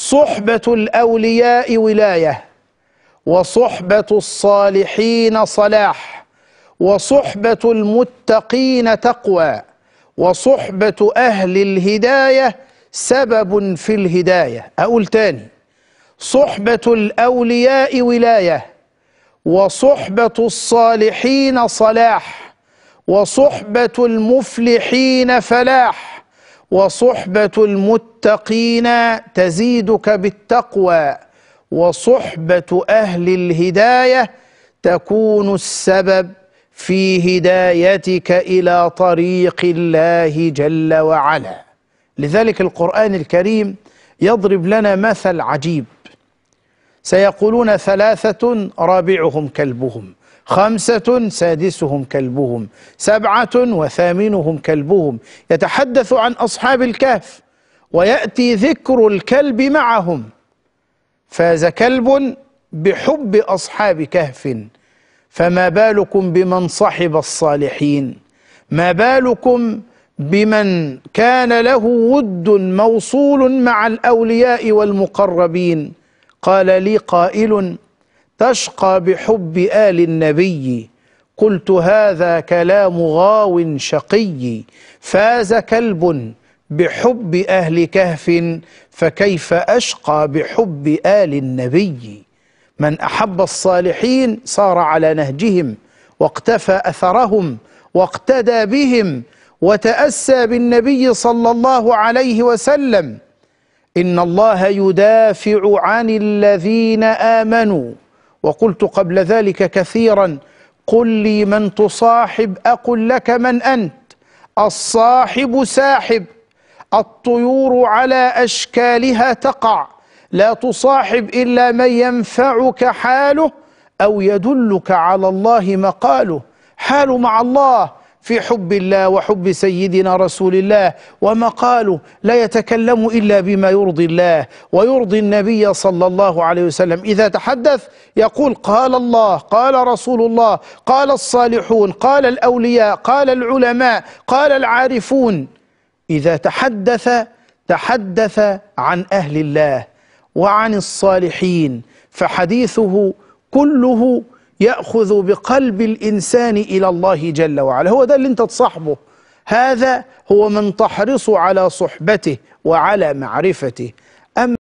صحبة الأولياء ولاية وصحبة الصالحين صلاح وصحبة المتقين تقوى وصحبة أهل الهداية سبب في الهداية أقول تاني صحبة الأولياء ولاية وصحبة الصالحين صلاح وصحبة المفلحين فلاح وصحبة المتقين تزيدك بالتقوى وصحبة أهل الهداية تكون السبب في هدايتك إلى طريق الله جل وعلا لذلك القرآن الكريم يضرب لنا مثل عجيب سيقولون ثلاثة رابعهم كلبهم خمسة سادسهم كلبهم سبعة وثامنهم كلبهم يتحدث عن أصحاب الكهف ويأتي ذكر الكلب معهم فاز كلب بحب أصحاب كهف فما بالكم بمن صحب الصالحين ما بالكم بمن كان له ود موصول مع الأولياء والمقربين قال لي قائل تشقى بحب آل النبي قلت هذا كلام غاو شقي فاز كلب بحب أهل كهف فكيف أشقى بحب آل النبي من أحب الصالحين صار على نهجهم واقتفى أثرهم واقتدى بهم وتأسى بالنبي صلى الله عليه وسلم إن الله يدافع عن الذين آمنوا وقلت قبل ذلك كثيرا قل لي من تصاحب أقل لك من أنت الصاحب ساحب الطيور على أشكالها تقع لا تصاحب إلا من ينفعك حاله أو يدلك على الله مقاله حال مع الله في حب الله وحب سيدنا رسول الله وما قالوا لا يتكلم إلا بما يرضي الله ويرضي النبي صلى الله عليه وسلم إذا تحدث يقول قال الله قال رسول الله قال الصالحون قال الأولياء قال العلماء قال العارفون إذا تحدث تحدث عن أهل الله وعن الصالحين فحديثه كله يأخذ بقلب الإنسان إلى الله جل وعلا هو ده اللي أنت تصاحبه هذا هو من تحرص على صحبته وعلى معرفته